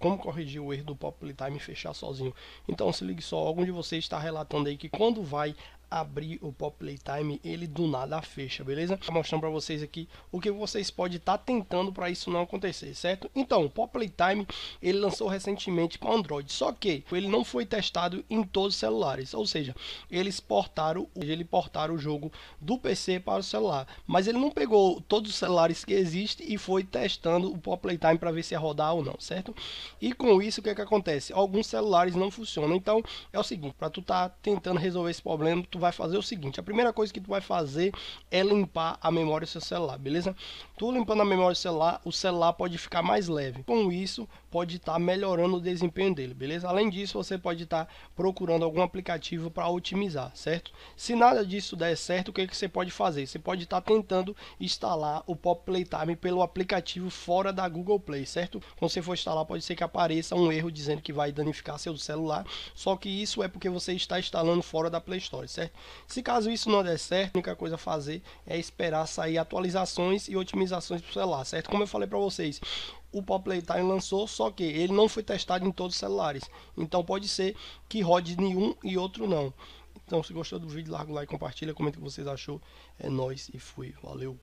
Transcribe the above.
como corrigir o erro do Populi Time e fechar sozinho. Então se ligue só, algum de vocês está relatando aí que quando vai abrir o Pop Playtime, ele do nada fecha, beleza? Vou mostrando para vocês aqui o que vocês podem estar tá tentando para isso não acontecer, certo? Então, o Pop Playtime, ele lançou recentemente para Android, só que ele não foi testado em todos os celulares, ou seja, eles portaram, ele portaram o jogo do PC para o celular, mas ele não pegou todos os celulares que existem e foi testando o Pop Playtime para ver se ia rodar ou não, certo? E com isso, o que é que acontece? Alguns celulares não funcionam, então é o seguinte, para tu estar tá tentando resolver esse problema, tu vai fazer é o seguinte: a primeira coisa que tu vai fazer é limpar a memória do seu celular, beleza? Tu limpando a memória do celular, o celular pode ficar mais leve. Com isso, pode estar tá melhorando o desempenho dele, beleza? Além disso, você pode estar tá procurando algum aplicativo para otimizar, certo? Se nada disso der certo, o que, que você pode fazer? Você pode estar tá tentando instalar o Pop Playtime pelo aplicativo fora da Google Play, certo? Quando você for instalar, pode ser que apareça um erro dizendo que vai danificar seu celular, só que isso é porque você está instalando fora da Play Store, certo? Se caso isso não der certo, a única coisa a fazer é esperar sair atualizações e otimizações para o celular, certo? Como eu falei para vocês, o Pop Playtime lançou, só que ele não foi testado em todos os celulares. Então pode ser que rode nenhum e outro não. Então se gostou do vídeo, larga o like, compartilha, comenta o que vocês achou. É nóis e fui. Valeu!